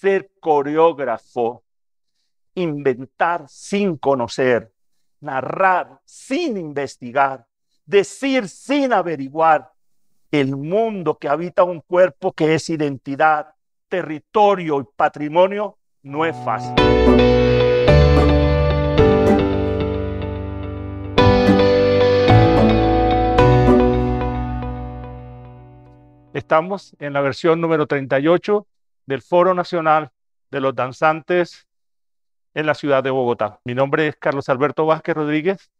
ser coreógrafo, inventar sin conocer, narrar sin investigar, decir sin averiguar. El mundo que habita un cuerpo que es identidad, territorio y patrimonio no es fácil. Estamos en la versión número 38 del Foro Nacional de los Danzantes en la ciudad de Bogotá. Mi nombre es Carlos Alberto Vázquez Rodríguez,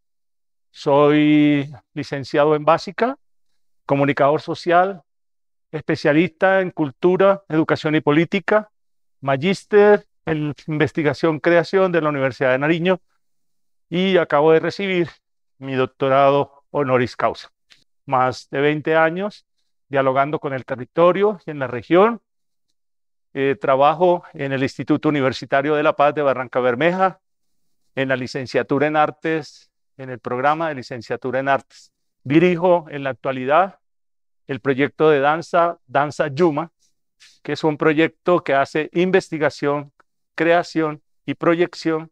soy licenciado en básica, comunicador social, especialista en cultura, educación y política, magíster en investigación creación de la Universidad de Nariño y acabo de recibir mi doctorado honoris causa. Más de 20 años dialogando con el territorio y en la región eh, trabajo en el Instituto Universitario de La Paz de Barranca Bermeja, en la licenciatura en artes, en el programa de licenciatura en artes. Dirijo en la actualidad el proyecto de danza, Danza Yuma, que es un proyecto que hace investigación, creación y proyección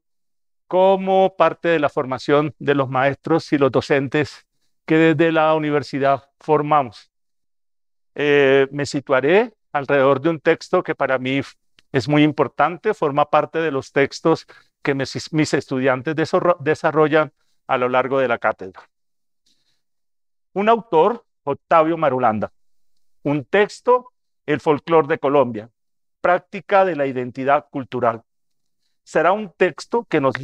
como parte de la formación de los maestros y los docentes que desde la universidad formamos. Eh, me situaré alrededor de un texto que para mí es muy importante, forma parte de los textos que mis, estudiantes desarrollan a lo largo de la cátedra. Un autor, Octavio Marulanda. Un texto, El folclore de Colombia, práctica de la identidad cultural. Será un texto que nos,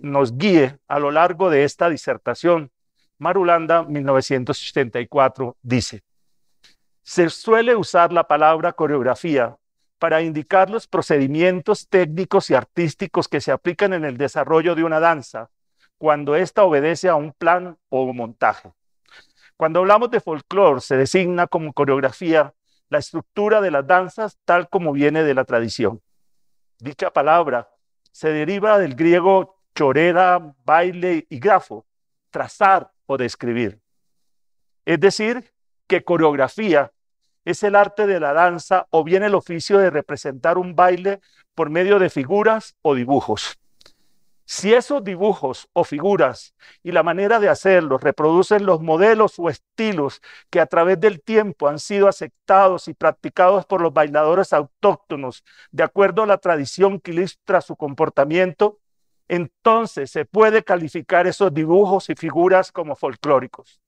nos guíe a lo largo de esta disertación. Marulanda, 1974, dice. Se suele usar la palabra coreografía para indicar los procedimientos técnicos y artísticos que se aplican en el desarrollo de una danza, cuando ésta obedece a un plan o montaje. Cuando hablamos de folclore, se designa como coreografía la estructura de las danzas tal como viene de la tradición. Dicha palabra se deriva del griego chorera, baile y grafo, trazar o describir. Es decir, que coreografía es el arte de la danza o bien el oficio de representar un baile por medio de figuras o dibujos. Si esos dibujos o figuras y la manera de hacerlos reproducen los modelos o estilos que a través del tiempo han sido aceptados y practicados por los bailadores autóctonos de acuerdo a la tradición que ilustra su comportamiento, entonces se puede calificar esos dibujos y figuras como folclóricos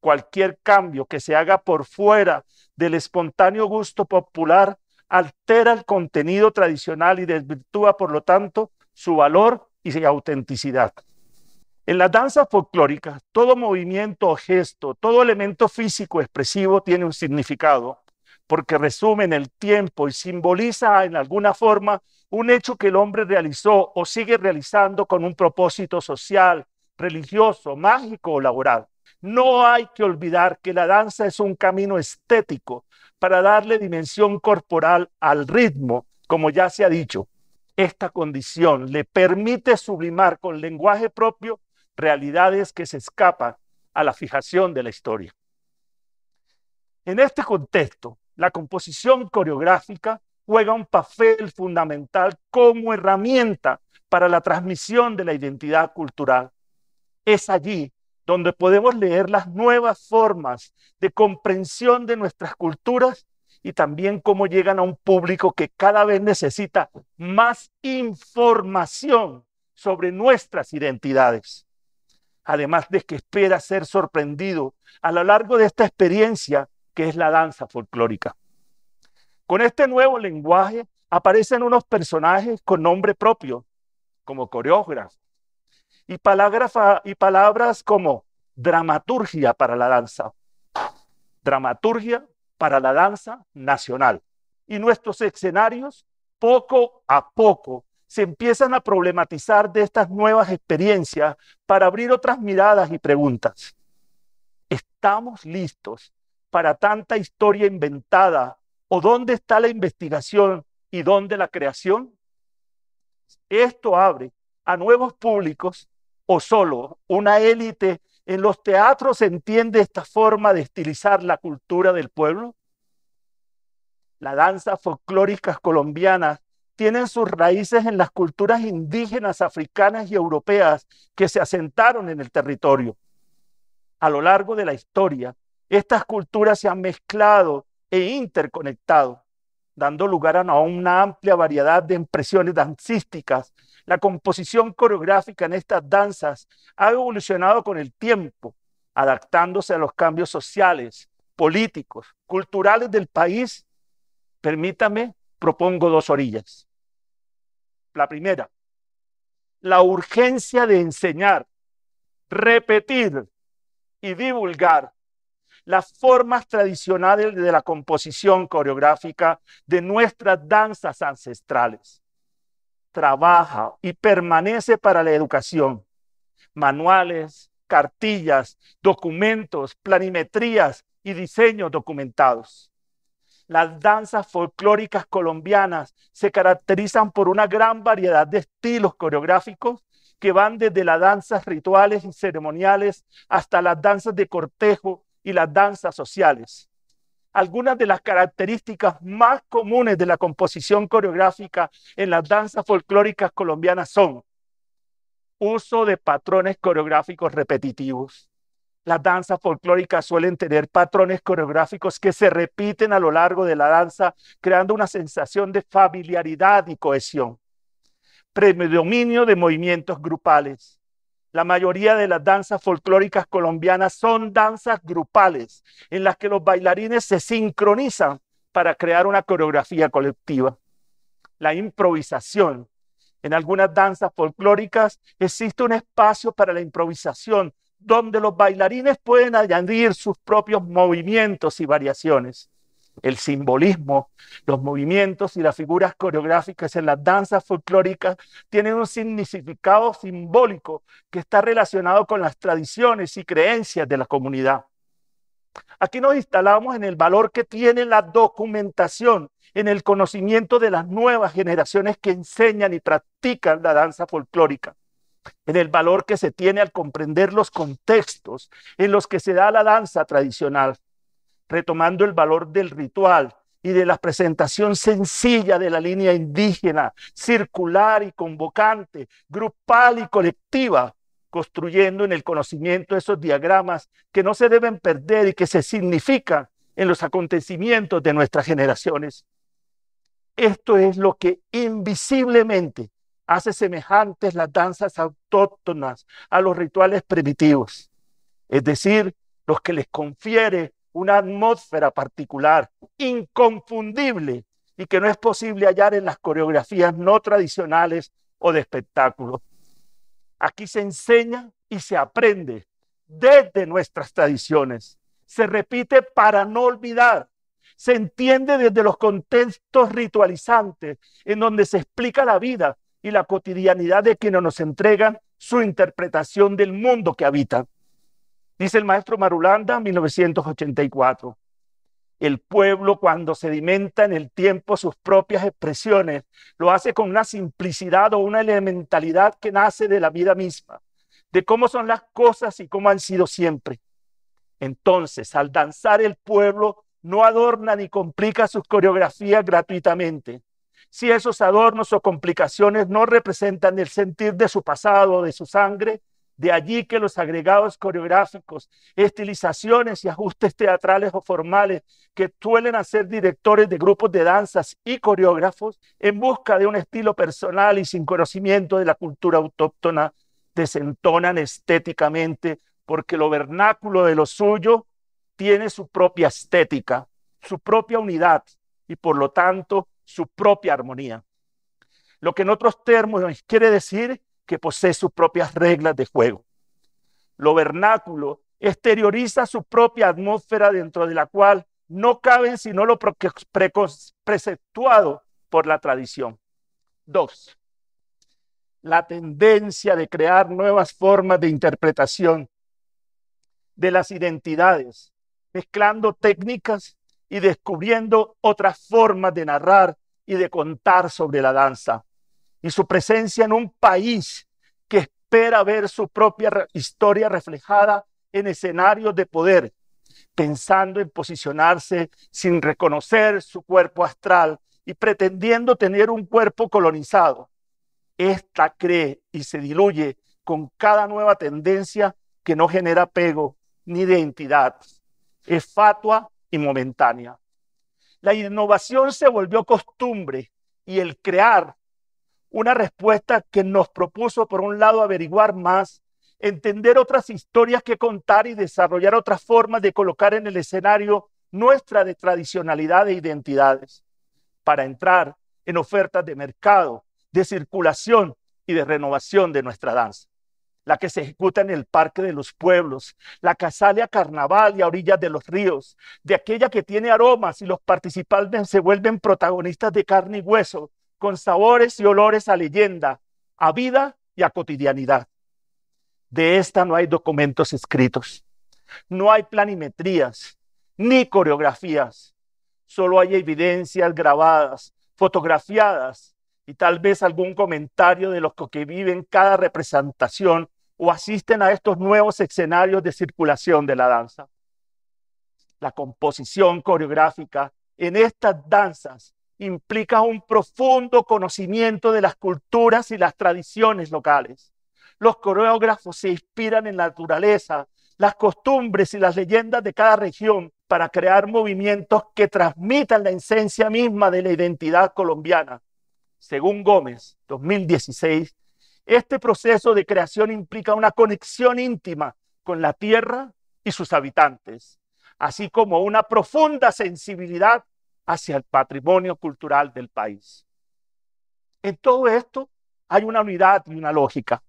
cualquier cambio que se haga por fuera del espontáneo gusto popular altera el contenido tradicional y desvirtúa, por lo tanto, su valor y su autenticidad. En las danzas folclóricas, todo movimiento o gesto, todo elemento físico expresivo tiene un significado, porque resume en el tiempo y simboliza en alguna forma un hecho que el hombre realizó o sigue realizando con un propósito social, religioso, mágico o laboral. No hay que olvidar que la danza es un camino estético para darle dimensión corporal al ritmo, como ya se ha dicho. Esta condición le permite sublimar con lenguaje propio realidades que se escapan a la fijación de la historia. En este contexto, la composición coreográfica juega un papel fundamental como herramienta para la transmisión de la identidad cultural. Es allí donde podemos leer las nuevas formas de comprensión de nuestras culturas y también cómo llegan a un público que cada vez necesita más información sobre nuestras identidades. Además de que espera ser sorprendido a lo largo de esta experiencia que es la danza folclórica. Con este nuevo lenguaje aparecen unos personajes con nombre propio, como coreógrafos, y, y palabras como dramaturgia para la danza, dramaturgia para la danza nacional. Y nuestros escenarios, poco a poco, se empiezan a problematizar de estas nuevas experiencias para abrir otras miradas y preguntas. ¿Estamos listos para tanta historia inventada? ¿O dónde está la investigación y dónde la creación? Esto abre a nuevos públicos o solo una élite en los teatros entiende esta forma de estilizar la cultura del pueblo? Las danzas folclóricas colombianas tienen sus raíces en las culturas indígenas, africanas y europeas que se asentaron en el territorio. A lo largo de la historia, estas culturas se han mezclado e interconectado, dando lugar a una amplia variedad de impresiones dancísticas la composición coreográfica en estas danzas ha evolucionado con el tiempo, adaptándose a los cambios sociales, políticos, culturales del país. Permítame, propongo dos orillas. La primera, la urgencia de enseñar, repetir y divulgar las formas tradicionales de la composición coreográfica de nuestras danzas ancestrales trabaja y permanece para la educación. Manuales, cartillas, documentos, planimetrías y diseños documentados. Las danzas folclóricas colombianas se caracterizan por una gran variedad de estilos coreográficos que van desde las danzas rituales y ceremoniales hasta las danzas de cortejo y las danzas sociales algunas de las características más comunes de la composición coreográfica en las danzas folclóricas colombianas son uso de patrones coreográficos repetitivos. Las danzas folclóricas suelen tener patrones coreográficos que se repiten a lo largo de la danza, creando una sensación de familiaridad y cohesión. Predominio de movimientos grupales. La mayoría de las danzas folclóricas colombianas son danzas grupales en las que los bailarines se sincronizan para crear una coreografía colectiva. La improvisación. En algunas danzas folclóricas existe un espacio para la improvisación donde los bailarines pueden añadir sus propios movimientos y variaciones el simbolismo, los movimientos y las figuras coreográficas en las danzas folclóricas tienen un significado simbólico que está relacionado con las tradiciones y creencias de la comunidad. Aquí nos instalamos en el valor que tiene la documentación, en el conocimiento de las nuevas generaciones que enseñan y practican la danza folclórica, en el valor que se tiene al comprender los contextos en los que se da la danza tradicional retomando el valor del ritual y de la presentación sencilla de la línea indígena, circular y convocante, grupal y colectiva, construyendo en el conocimiento esos diagramas que no se deben perder y que se significan en los acontecimientos de nuestras generaciones. Esto es lo que invisiblemente hace semejantes las danzas autóctonas a los rituales primitivos, es decir, los que les confiere una atmósfera particular, inconfundible, y que no es posible hallar en las coreografías no tradicionales o de espectáculos. Aquí se enseña y se aprende desde nuestras tradiciones. Se repite para no olvidar. Se entiende desde los contextos ritualizantes en donde se explica la vida y la cotidianidad de quienes nos entregan su interpretación del mundo que habitan. Dice el maestro Marulanda, 1984. El pueblo cuando sedimenta en el tiempo sus propias expresiones, lo hace con una simplicidad o una elementalidad que nace de la vida misma, de cómo son las cosas y cómo han sido siempre. Entonces, al danzar el pueblo no adorna ni complica sus coreografías gratuitamente. Si esos adornos o complicaciones no representan el sentir de su pasado, o de su sangre, de allí que los agregados coreográficos, estilizaciones y ajustes teatrales o formales que suelen hacer directores de grupos de danzas y coreógrafos en busca de un estilo personal y sin conocimiento de la cultura autóctona desentonan estéticamente porque lo vernáculo de lo suyo tiene su propia estética, su propia unidad y por lo tanto su propia armonía. Lo que en otros términos quiere decir que posee sus propias reglas de juego. Lo vernáculo exterioriza su propia atmósfera dentro de la cual no caben sino lo preceptuado por la tradición. Dos, la tendencia de crear nuevas formas de interpretación de las identidades, mezclando técnicas y descubriendo otras formas de narrar y de contar sobre la danza y su presencia en un país que espera ver su propia historia reflejada en escenarios de poder, pensando en posicionarse sin reconocer su cuerpo astral y pretendiendo tener un cuerpo colonizado. Esta cree y se diluye con cada nueva tendencia que no genera apego ni identidad. Es fatua y momentánea. La innovación se volvió costumbre y el crear una respuesta que nos propuso, por un lado, averiguar más, entender otras historias que contar y desarrollar otras formas de colocar en el escenario nuestra de tradicionalidad e identidades, para entrar en ofertas de mercado, de circulación y de renovación de nuestra danza, la que se ejecuta en el Parque de los Pueblos, la que sale a carnaval y a orillas de los ríos, de aquella que tiene aromas y los participantes se vuelven protagonistas de carne y hueso, con sabores y olores a leyenda, a vida y a cotidianidad. De esta no hay documentos escritos, no hay planimetrías, ni coreografías, solo hay evidencias grabadas, fotografiadas y tal vez algún comentario de los que viven cada representación o asisten a estos nuevos escenarios de circulación de la danza. La composición coreográfica en estas danzas implica un profundo conocimiento de las culturas y las tradiciones locales. Los coreógrafos se inspiran en la naturaleza, las costumbres y las leyendas de cada región para crear movimientos que transmitan la esencia misma de la identidad colombiana. Según Gómez, 2016, este proceso de creación implica una conexión íntima con la tierra y sus habitantes, así como una profunda sensibilidad hacia el patrimonio cultural del país. En todo esto hay una unidad y una lógica,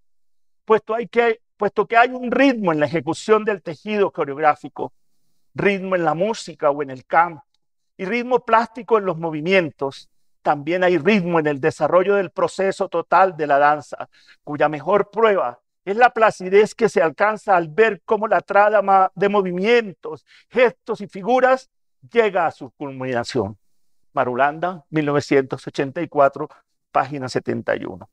puesto, que, que hay un ritmo en la ejecución del tejido coreográfico, ritmo en la música o en el campo, y ritmo plástico en los movimientos. También hay ritmo en el desarrollo del proceso total de la danza, cuya mejor prueba es la placidez que se alcanza al ver cómo la trama de movimientos, gestos y figuras llega a su culminación. Marulanda, 1984, página 71.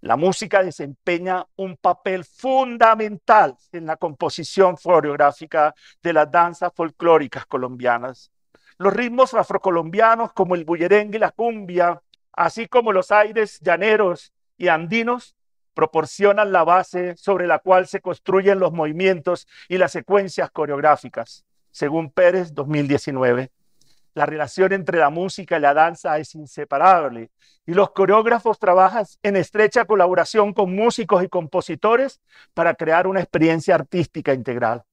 La música desempeña un papel fundamental en la composición coreográfica de las danzas folclóricas colombianas. Los ritmos afrocolombianos como el bullerengue y la cumbia, así como los aires llaneros y andinos, proporcionan la base sobre la cual se construyen los movimientos y las secuencias coreográficas según Pérez 2019. La relación entre la música y la danza es inseparable y los coreógrafos trabajan en estrecha colaboración con músicos y compositores para crear una experiencia artística integral.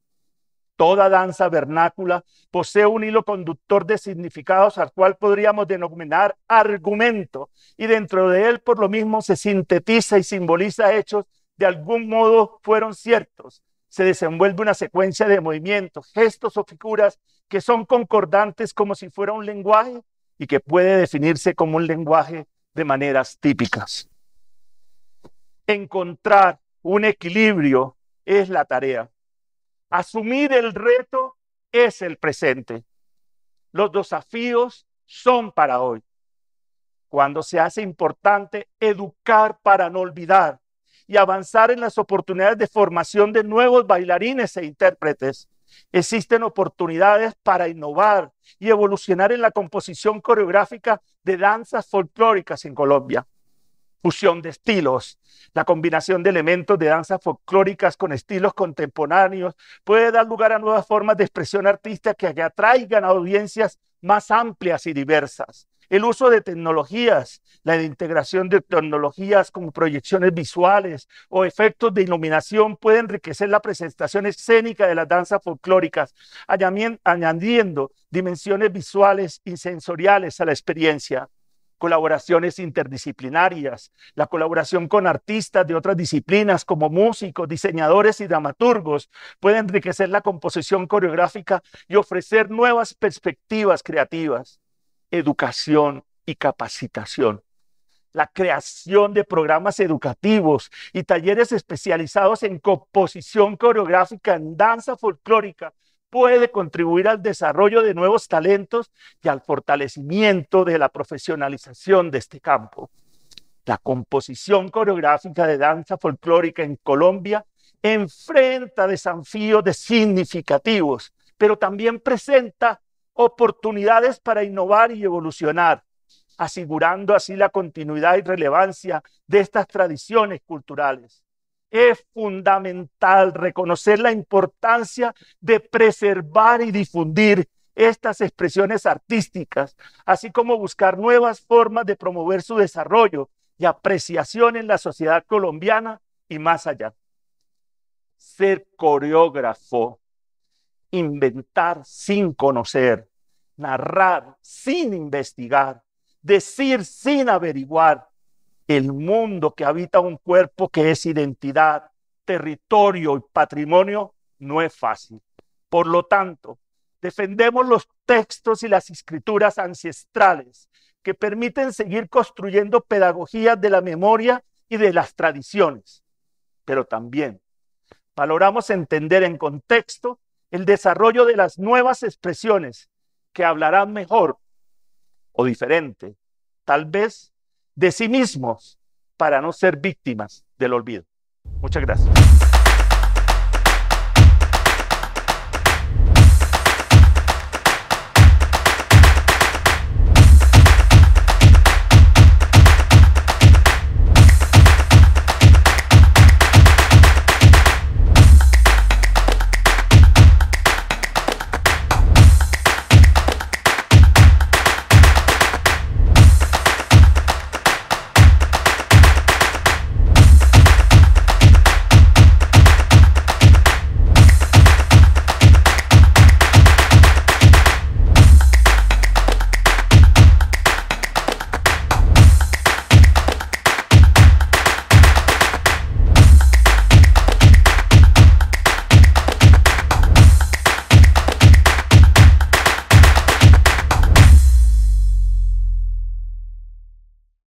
Toda danza vernácula posee un hilo conductor de significados al cual podríamos denominar argumento y dentro de él por lo mismo se sintetiza y simboliza hechos de algún modo fueron ciertos se desenvuelve una secuencia de movimientos, gestos o figuras que son concordantes como si fuera un lenguaje y que puede definirse como un lenguaje de maneras típicas. Encontrar un equilibrio es la tarea. Asumir el reto es el presente. Los desafíos son para hoy. Cuando se hace importante educar para no olvidar, y avanzar en las oportunidades de formación de nuevos bailarines e intérpretes. Existen oportunidades para innovar y evolucionar en la composición coreográfica de danzas folclóricas en Colombia. Fusión de estilos, la combinación de elementos de danzas folclóricas con estilos contemporáneos puede dar lugar a nuevas formas de expresión artística que atraigan a audiencias más amplias y diversas el uso de tecnologías, la integración de tecnologías como proyecciones visuales o efectos de iluminación puede enriquecer la presentación escénica de las danzas folclóricas, añadiendo dimensiones visuales y sensoriales a la experiencia colaboraciones interdisciplinarias, la colaboración con artistas de otras disciplinas como músicos, diseñadores y dramaturgos puede enriquecer la composición coreográfica y ofrecer nuevas perspectivas creativas educación y capacitación. La creación de programas educativos y talleres especializados en composición coreográfica, en danza folclórica, puede contribuir al desarrollo de nuevos talentos y al fortalecimiento de la profesionalización de este campo. La composición coreográfica de danza folclórica en Colombia enfrenta desafíos significativos, pero también presenta oportunidades para innovar y evolucionar, asegurando así la continuidad y relevancia de estas tradiciones culturales. Es fundamental reconocer la importancia de preservar y difundir estas expresiones artísticas, así como buscar nuevas formas de promover su desarrollo y apreciación en la sociedad colombiana y más allá. Ser coreógrafo inventar sin conocer, narrar sin investigar, decir sin averiguar. El mundo que habita un cuerpo que es identidad, territorio y patrimonio no es fácil. Por lo tanto, defendemos los textos y las escrituras ancestrales que permiten seguir construyendo pedagogías de la memoria y de las tradiciones. Pero también valoramos entender en contexto el desarrollo de las nuevas expresiones que hablarán mejor o diferente, tal vez de sí mismos, para no ser víctimas del olvido. Muchas gracias.